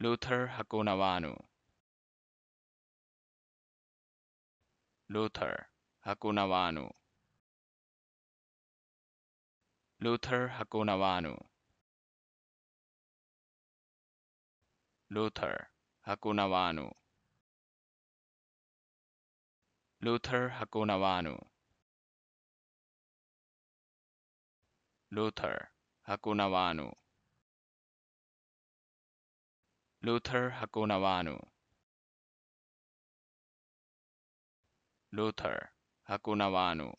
Luther Hakunawanu. Luther Hakunawanu. Luther Hakunawanu. Luther Hakunawanu. Luther Hakunawanu. Luther Hakunawanu. Luther Hakunawanu. Luther Hakunawanu.